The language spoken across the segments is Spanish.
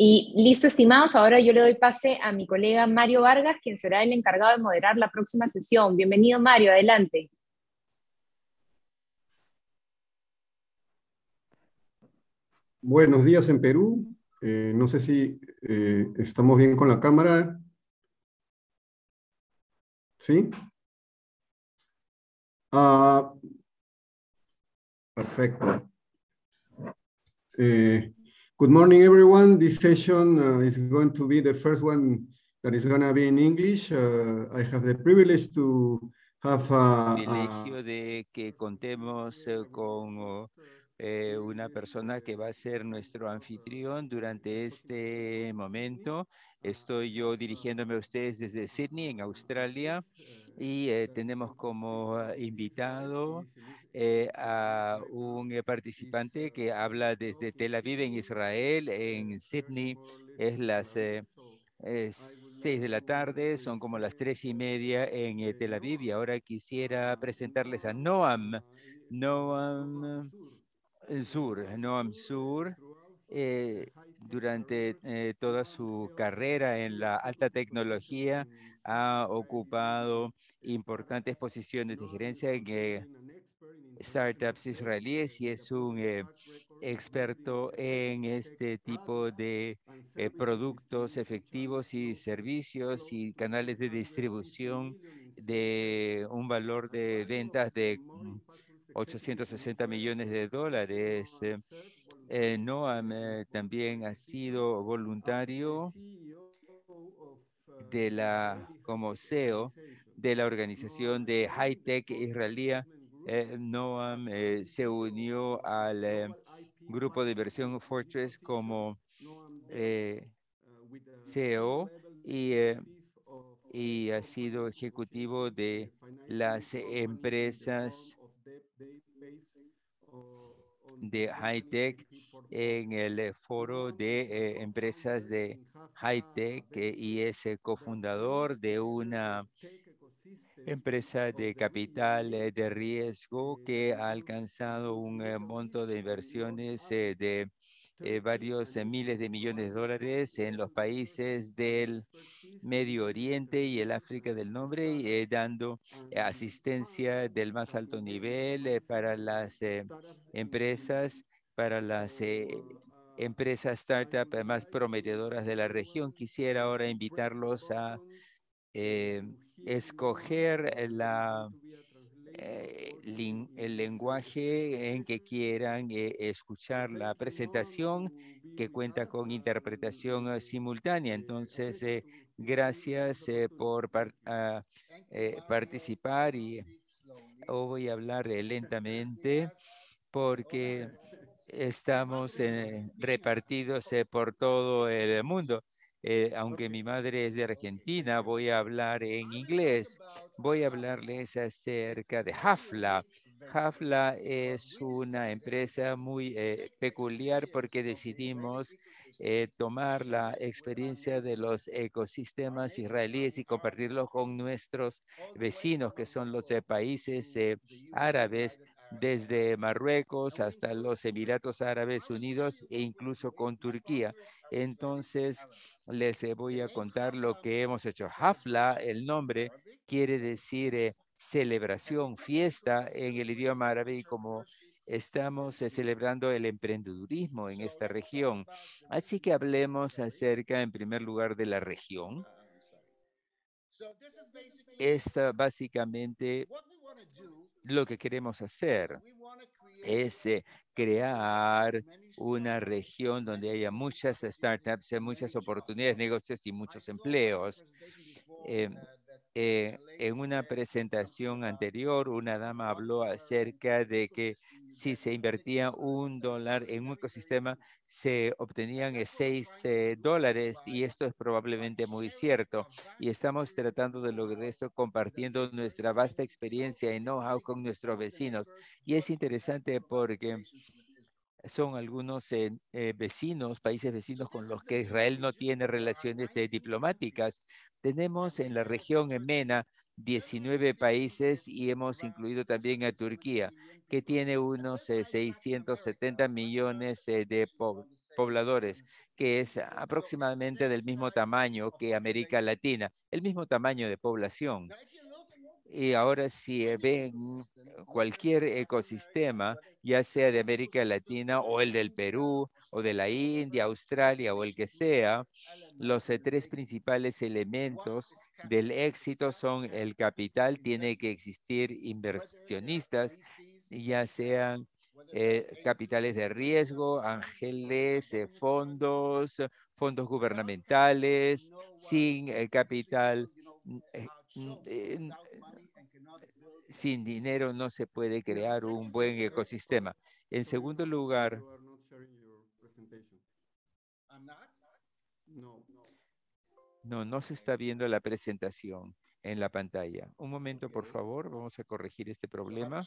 Y listo, estimados, ahora yo le doy pase a mi colega Mario Vargas, quien será el encargado de moderar la próxima sesión. Bienvenido, Mario, adelante. Buenos días en Perú. Eh, no sé si eh, estamos bien con la cámara. ¿Sí? Ah, perfecto. Eh, Good morning, everyone. This session uh, is going to be the first one that is going to be in English. Uh, I have the privilege to have a, uh, privilegio de que contemos eh, con eh, una persona que va a ser nuestro anfitrión durante este momento. Estoy yo dirigiéndome a ustedes desde Sydney, en Australia, y eh, tenemos como invitado eh, a un eh, participante que habla desde Tel Aviv en Israel, en Sydney, es las eh, seis de la tarde, son como las tres y media en Tel Aviv y ahora quisiera presentarles a Noam, Noam Sur, Noam Sur. durante toda su carrera en la alta tecnología ha ocupado importantes posiciones de gerencia en startups israelíes y es un eh, experto en este tipo de eh, productos efectivos y servicios y canales de distribución de un valor de ventas de 860 mm, millones de dólares. Eh, Noam también ha sido voluntario de la como CEO de la organización de high tech israelía eh, Noam eh, se unió al eh, grupo de inversión Fortress como CEO y, ha sido ejecutivo de las empresas de high tech en el foro de empresas de high tech y es cofundador de una empresa de capital eh, de riesgo que ha alcanzado un eh, monto de inversiones eh, de varios miles de millones de dólares en los países del Medio Oriente y el África del Norte, dando asistencia del más alto nivel para las empresas, para las empresas startup más prometedoras de la región. Quisiera ahora invitarlos a eh, escoger eh, eh, el lenguaje en que quieran escuchar la presentación que cuenta con interpretación simultánea. Entonces, gracias por ah, participar y hoy voy a hablar lentamente porque estamos repartidos por todo el mundo. Eh, aunque mi madre es de Argentina, voy a hablar en inglés. Voy a hablarles acerca de Hafla. Hafla es una empresa muy eh, peculiar porque decidimos eh, tomar la experiencia de los ecosistemas israelíes y compartirlo con nuestros vecinos, que son los países árabes, desde Marruecos hasta los Emiratos Árabes Unidos e incluso con Turquía. Entonces, les eh, voy a contar lo que hemos hecho. Hafla, el nombre, quiere decir eh, celebración, fiesta en el idioma árabe y como estamos eh, celebrando el emprendedurismo en esta región. Así que hablemos acerca, en primer lugar, de la región. Esta básicamente lo que queremos hacer es eh, crear una región donde haya muchas startups, eh, muchas oportunidades, de negocios y muchos empleos. Eh, en una presentación anterior, una dama habló acerca de que si se invertía un dólar en un ecosistema, se obtenían eh, seis eh, dólares y esto es probablemente muy cierto. Y estamos tratando de lograr esto compartiendo nuestra vasta experiencia y know-how con nuestros vecinos. Y es interesante porque son algunos eh, eh, vecinos, países vecinos con los que Israel no tiene relaciones eh, diplomáticas. Tenemos en la región emena MENA 19 países y hemos incluido también a Turquía, que tiene unos 670 millones de pobladores, que es aproximadamente del mismo tamaño que América Latina, el mismo tamaño de población. Y ahora si eh, ven cualquier ecosistema, ya sea de América Latina o el del Perú o de la India, Australia o el que sea, los tres principales elementos del éxito son el capital, tiene que existir inversionistas, ya sean eh, capitales de riesgo, ángeles, eh, fondos, fondos gubernamentales, sin el capital sin dinero no se puede crear un buen ecosistema. En segundo lugar, no, no se está viendo la presentación en la pantalla. Un momento, por favor, vamos a corregir este problema.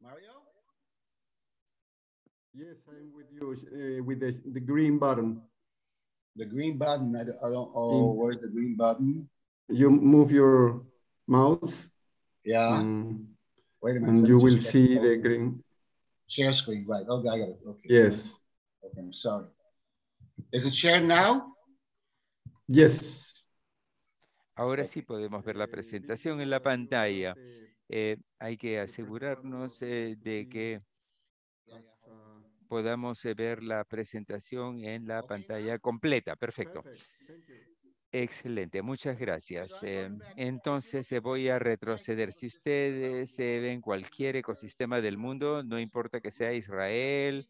Mario? Yes, I'm with you eh, The green button, I don't, I oh, mm. where's the green button? You move your mouse. Yeah. Mm. Wait a minute. And you will see the green. Share screen, right. Okay, I got it. Okay. Yes. Okay, I'm sorry. Is it shared now? Yes. Ahora sí podemos ver la presentación en la pantalla. Eh, hay que asegurarnos eh, de que podamos eh, ver la presentación en la pantalla completa. Perfecto. Excelente, muchas gracias. Em, entonces se eh, voy a retroceder. Si ustedes eh, ven cualquier ecosistema del mundo, no importa que sea Israel,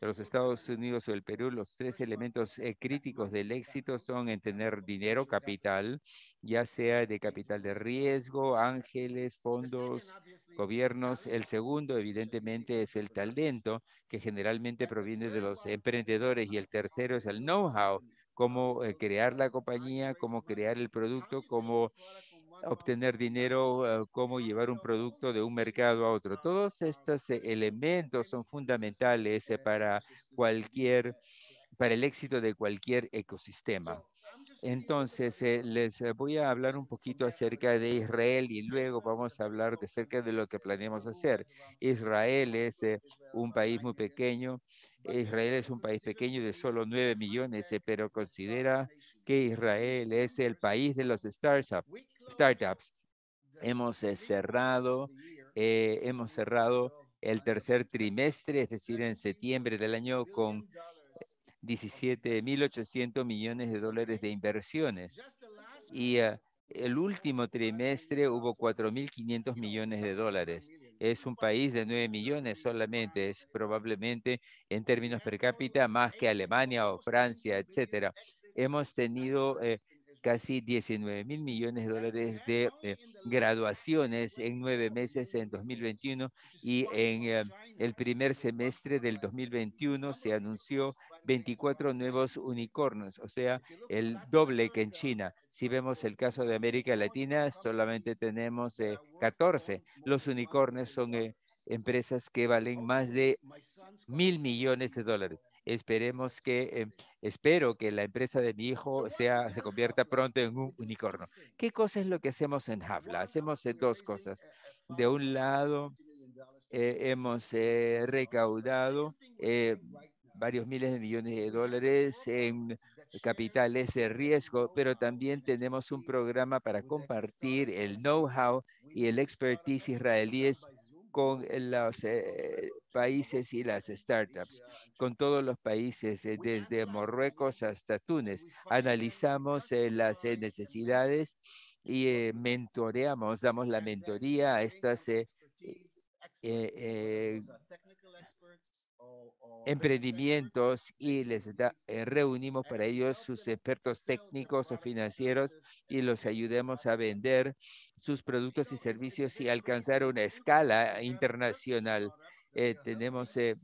los Estados Unidos o el Perú, los tres elementos eh, críticos del éxito son en tener dinero, capital, ya sea de capital de riesgo, ángeles, fondos, gobiernos. El segundo, evidentemente, es el talento, que generalmente proviene de los emprendedores. Y el tercero es el know-how, cómo eh, crear la compañía, cómo crear el producto, cómo obtener dinero, eh, cómo llevar un producto de un mercado a otro. Todos estos eh, elementos son fundamentales eh, para cualquier, para el éxito de cualquier ecosistema. Entonces, les voy a hablar un poquito acerca de Israel y luego vamos a hablar de acerca de lo que planeamos hacer. Israel es un país muy pequeño. Israel es un país pequeño de solo 9 millones, pero considera que Israel es el país de los startups startups. Eh, este eh, hemos cerrado, hemos cerrado el tercer trimestre, es decir, en septiembre del año con 17.800 millones de dólares de inversiones. Y ah, el último trimestre hubo 4.500 millones de dólares. Es un país de 9 millones solamente, es probablemente en términos per cápita más que Alemania o Francia, etcétera. Hemos tenido eh, casi 19 mil millones de dólares de eh, graduaciones pues, en nueve meses en 2021 y en em, el primer semestre del 2021 se anunció 24 nuevos unicornios, o sea, el doble que en China. Si vemos el caso de América Latina, solamente tenemos 14. Eh, Los unicornios son empresas que valen más de mil millones de dólares. Esperemos que, em, espero que la empresa de mi hijo sea, se convierta pronto en un unicornio. ¿Qué cosa es lo que hacemos en Havla? Hacemos eh, dos cosas. Eh, eh, de un lado, hemos recaudado varios miles de millones de dólares en capitales de riesgo, pero también tenemos un programa para compartir el know-how y el expertise israelíes con eh, los eh, países y las startups, con todos los países, eh, desde Marruecos hasta Túnez. Analizamos las necesidades y mentoreamos, damos la mentoría a estas emprendimientos y les eh, reunimos para ellos sus expertos técnicos o financieros y los ayudemos a vender sus productos y servicios y alcanzar una escala internacional. Eh, tenemos eh,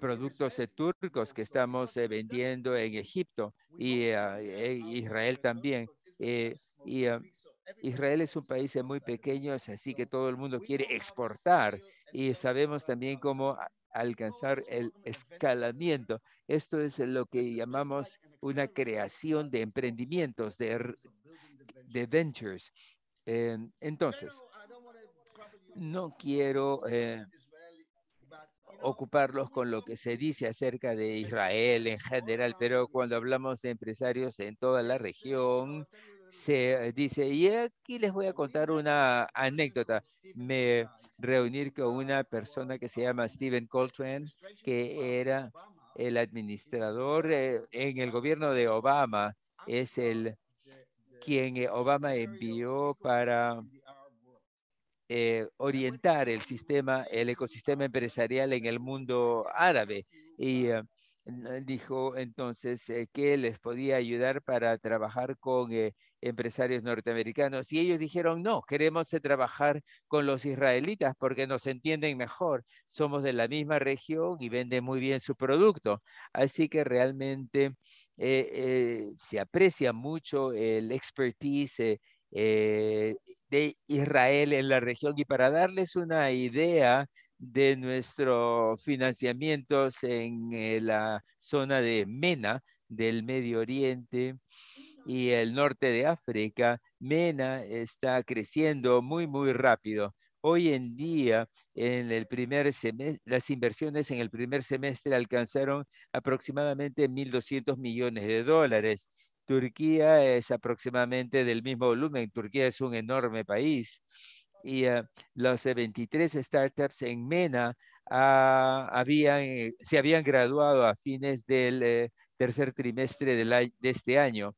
productos turcos que estamos vendiendo en Egipto y en Israel también. Israel es un país muy pequeño, así que todo el mundo quiere exportar y sabemos también cómo alcanzar el escalamiento. Esto es lo que llamamos una creación de emprendimientos, de, ventures. Em, entonces, no quiero eh, ocuparlos con lo que se dice acerca de Israel en general, pero cuando hablamos de empresarios en toda la región, se eh, dice, y aquí les voy a contar una anécdota. Me reuní con una persona que se llama Stephen Coltrane, que era el administrador eh, en el gobierno de Obama. Es el quien eh, Obama envió para orientar el sistema, el ecosistema empresarial en el mundo árabe. Y eh, dijo entonces eh, que les podía ayudar para trabajar con eh, empresarios norteamericanos y ellos dijeron, no, queremos trabajar con los israelitas porque nos entienden mejor, somos de la misma región y venden muy bien su producto. Así que realmente se aprecia mucho el expertise. de Israel en la región y para darles una idea de nuestros financiamientos en eh, la zona de MENA, del Medio Oriente y el norte de África, MENA está creciendo muy, muy rápido. Hoy en día, en el primer semestre, las inversiones en el primer semestre alcanzaron aproximadamente 1.200 millones de dólares. Turquía es aproximadamente del mismo volumen. Turquía es un enorme país y eh, los 23 e startups en MENA ah, habían, eh, se habían graduado a fines del eh, tercer trimestre de este año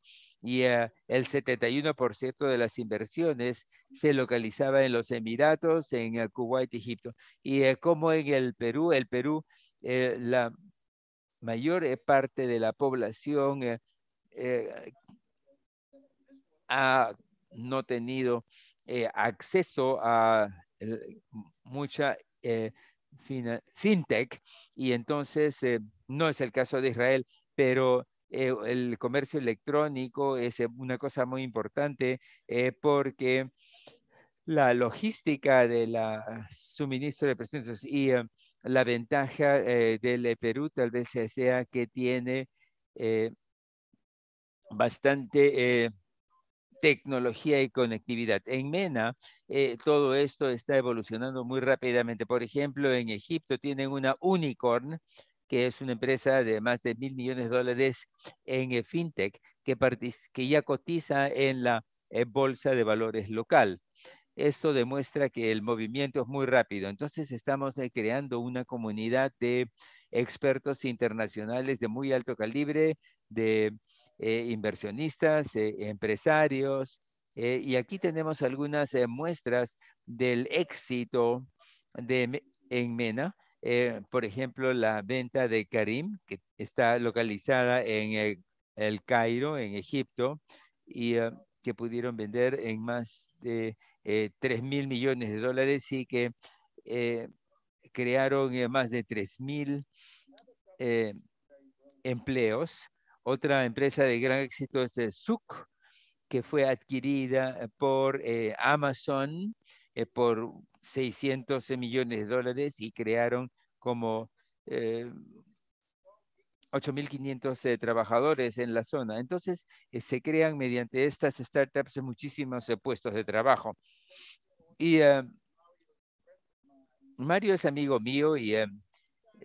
y el 71% de las inversiones se localizaba en los Emiratos, en Kuwait, Egipto. Y como en el Perú, el Perú, la mayor parte de la población ha no tenido eh, acceso a eh, mucha eh, fintech y entonces no es el caso de Israel, pero el comercio electrónico es una cosa muy importante porque la logística de la suministro de presencias y la ventaja del Perú tal vez sea que tiene bastante tecnología y conectividad. En MENA, eh, todo esto está evolucionando muy rápidamente. Por ejemplo, en Egipto tienen una unicorn, que es una empresa de más de mil millones de dólares en eh, fintech, que, que ya cotiza en la eh, bolsa de valores local. Esto demuestra que el movimiento es muy rápido. Entonces estamos creando una comunidad de expertos internacionales de muy alto calibre, de eh, inversionistas, eh, empresarios, eh, y aquí tenemos algunas muestras del éxito de, en MENA. por ejemplo, la venta de Karim, que está localizada en el, Cairo, en Egipto, y que pudieron vender en más de 3 mil millones de dólares y que crearon más de 3 mil empleos otra empresa de gran éxito es SUC, eh, que fue adquirida eh, por eh, Amazon por 600 millones de dólares y crearon como 8.500 trabajadores en la zona. Entonces, se crean mediante estas startups muchísimos puestos de trabajo. Y Mario es amigo mío y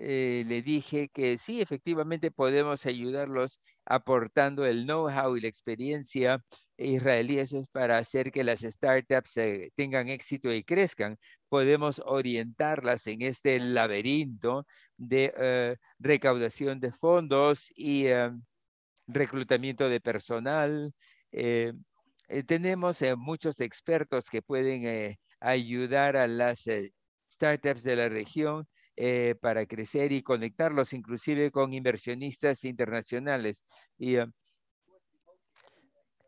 eh, le dije que sí, efectivamente podemos ayudarlos aportando el know-how y la experiencia israelíes para hacer que las startups eh, tengan éxito y crezcan. Podemos orientarlas en este laberinto de eh, recaudación de fondos y reclutamiento de personal. tenemos muchos expertos que pueden ayudar a las startups de la región eh, para crecer y conectarlos inclusive con inversionistas internacionales. Y eh,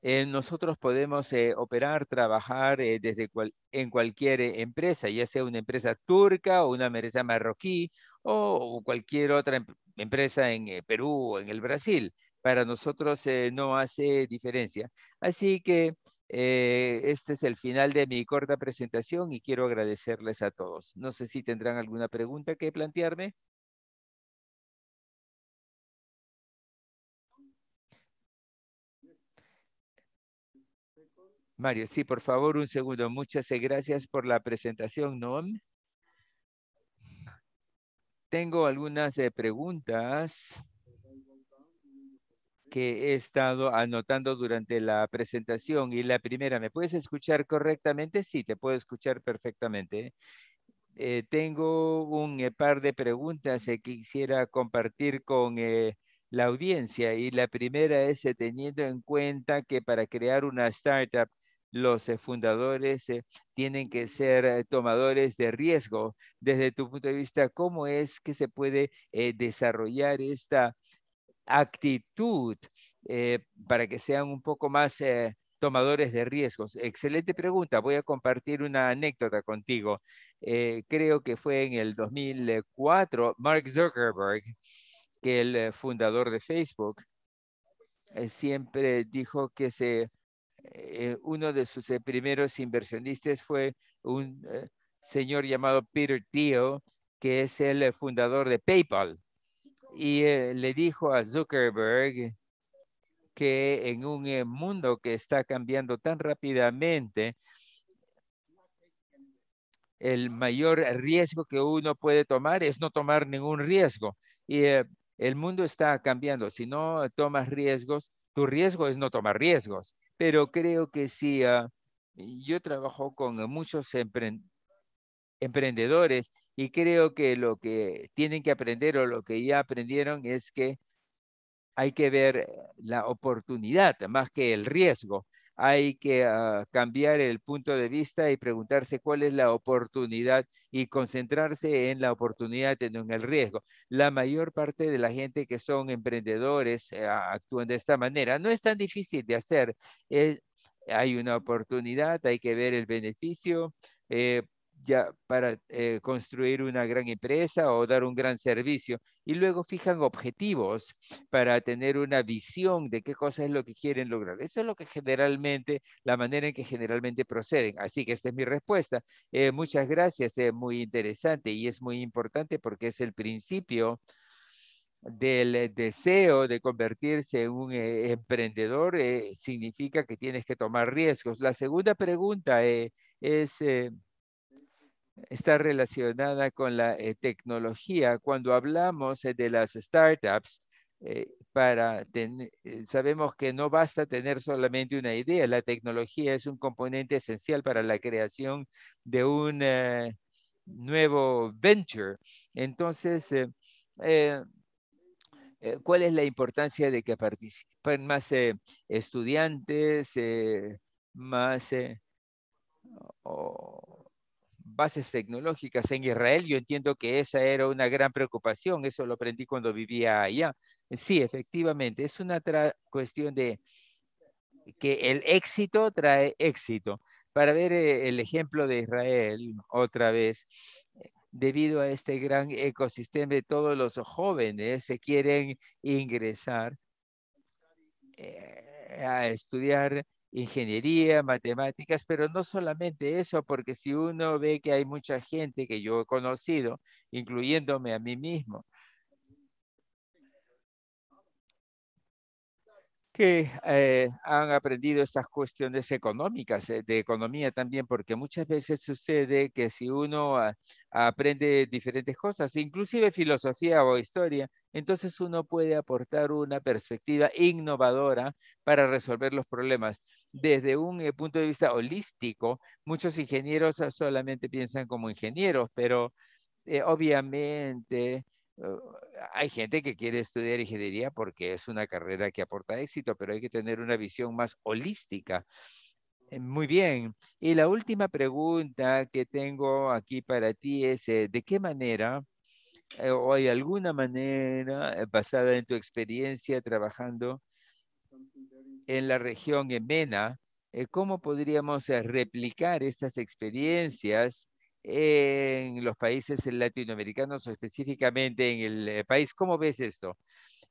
eh, nosotros podemos operar, trabajar desde en cualquier empresa, ya sea una empresa turca o una empresa marroquí o, cualquier otra em, empresa en Perú o en el Brasil. Para nosotros no hace diferencia. Así que eh, este es el final de mi corta presentación y quiero agradecerles a todos. No sé si tendrán alguna pregunta que plantearme. Mario, sí, por favor, un segundo. Muchas gracias por la presentación, Noam. Tengo algunas eh, preguntas que he estado anotando durante la presentación. Y la primera, ¿me puedes escuchar correctamente? Sí, te puedo escuchar perfectamente. ¿eh? Eh, tengo un eh, par de preguntas que quisiera compartir con la audiencia. Y la primera es, teniendo en cuenta que para crear una startup, los fundadores tienen que ser tomadores de riesgo. Desde tu punto de vista, ¿cómo es que se puede desarrollar esta actitud eh, para que sean un poco más eh, tomadores de riesgos? Excelente pregunta. Voy a compartir una anécdota contigo. Eh, creo que fue en el 2004, Mark Zuckerberg, que el fundador de Facebook, siempre dijo que se, uno de sus primeros inversionistas fue un señor llamado Peter Thiel, que es el fundador de PayPal y eh, le dijo a Zuckerberg que en un eh, mundo que está cambiando tan rápidamente, el mayor riesgo que uno puede tomar es no tomar ningún riesgo. Y eh, el mundo está cambiando. Si no tomas riesgos, tu riesgo es no tomar riesgos. Pero creo que sí, ah, yo trabajo con muchos emprendedores, emprendedores y creo que lo que tienen que aprender o lo que ya aprendieron es que hay que ver la oportunidad más que el riesgo. Hay que ah, cambiar el punto de vista y preguntarse cuál es la oportunidad y concentrarse en la oportunidad, no en el riesgo. La mayor parte de la gente que son emprendedores eh, actúan de esta manera. No es tan difícil de hacer. Eh, hay una oportunidad, hay que ver el beneficio. Eh, ya para eh, construir una gran empresa o dar un gran servicio y luego fijan objetivos para tener una visión de qué cosa es lo que quieren lograr. Eso es lo que generalmente, la manera en que generalmente proceden. Así que esta es mi respuesta. Eh, muchas gracias, es eh, muy interesante y es muy importante porque es el principio del deseo de convertirse en un emprendedor significa que tienes que tomar riesgos. La segunda pregunta es, está relacionada con la eh, tecnología. Cuando hablamos eh, de las startups, eh, para sabemos que no basta tener solamente una idea. La tecnología es un componente esencial para la creación de un nuevo venture. Entonces, ¿cuál es la importancia de que participen más estudiantes, más bases tecnológicas en Israel. Yo entiendo que esa era una gran preocupación, eso lo aprendí cuando vivía allá. Sí, efectivamente, es una cuestión de que el éxito trae éxito. Para ver eh, el ejemplo de Israel otra vez, debido a este gran ecosistema, de todos los jóvenes se quieren ingresar eh, a estudiar ingeniería, matemáticas, pero no solamente eso, porque si uno ve que hay mucha gente que yo he conocido, incluyéndome a mí mismo, que eh, han aprendido estas cuestiones económicas, eh, de economía también, porque muchas veces sucede que si uno ah, aprende diferentes cosas, inclusive filosofía o historia, entonces uno puede aportar una perspectiva innovadora para resolver los problemas. Desde un eh, punto de vista holístico, muchos ingenieros ah, solamente piensan como ingenieros, pero obviamente eh, hay gente que quiere estudiar ingeniería porque es una carrera que aporta éxito, pero hay que tener una visión más holística. Eh, muy bien. Y la última pregunta que tengo aquí para ti es, eh, ¿de qué manera o hay alguna manera basada en tu experiencia trabajando en la región emena, cómo podríamos replicar estas experiencias en los países latinoamericanos o específicamente en el eh, país. ¿Cómo ves esto?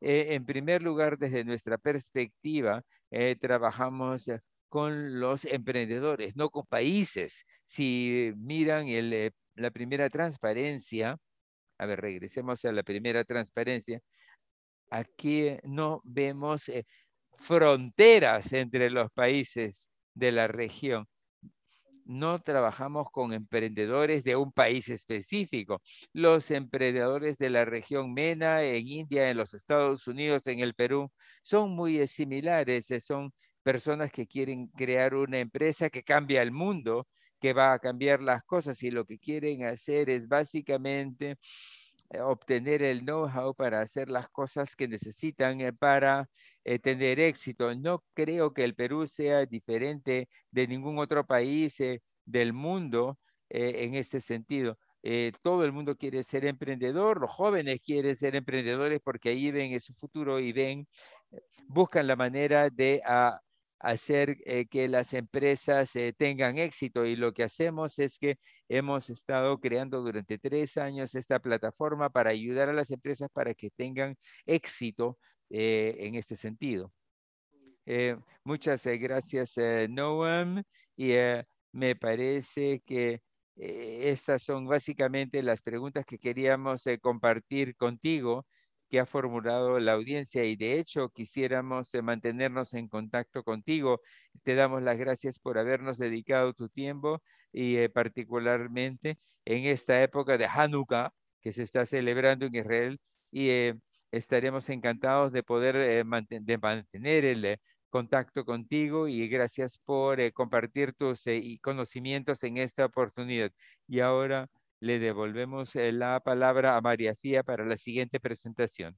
Eh, en primer lugar, desde nuestra perspectiva, eh, trabajamos con los emprendedores, no con países. Si miran el, la primera transparencia, a ver, regresemos a la primera transparencia, aquí no vemos fronteras entre los países de la región no trabajamos con emprendedores de un país específico. Los emprendedores de la región MENA, en India, en los Estados Unidos, en el Perú, son muy similares. Eh, son personas que quieren crear una empresa que cambia el mundo, que va a cambiar las cosas y lo que quieren hacer es básicamente eh, obtener el know-how para hacer las cosas que necesitan eh, para eh, tener éxito. No creo que el Perú sea diferente de ningún otro país del mundo en este sentido. todo el mundo quiere ser emprendedor, los jóvenes quieren ser emprendedores porque ahí ven su futuro y ven, buscan la manera de ah, hacer eh, que las empresas eh, tengan éxito y lo que hacemos es que hemos estado creando durante tres años esta plataforma para ayudar a las empresas para que tengan éxito eh, en este sentido. muchas gracias, Noam, y me parece que estas son básicamente las preguntas que queríamos compartir contigo que ha formulado la audiencia y de hecho quisiéramos eh, mantenernos en contacto contigo. Te damos las gracias por habernos dedicado tu tiempo y eh, particularmente en esta época de Hanukkah que se está celebrando en Israel y eh, estaremos encantados de poder mantener el contacto contigo y gracias por compartir tus conocimientos en esta oportunidad. Y ahora le devolvemos eh, la palabra a María Fía para la siguiente presentación.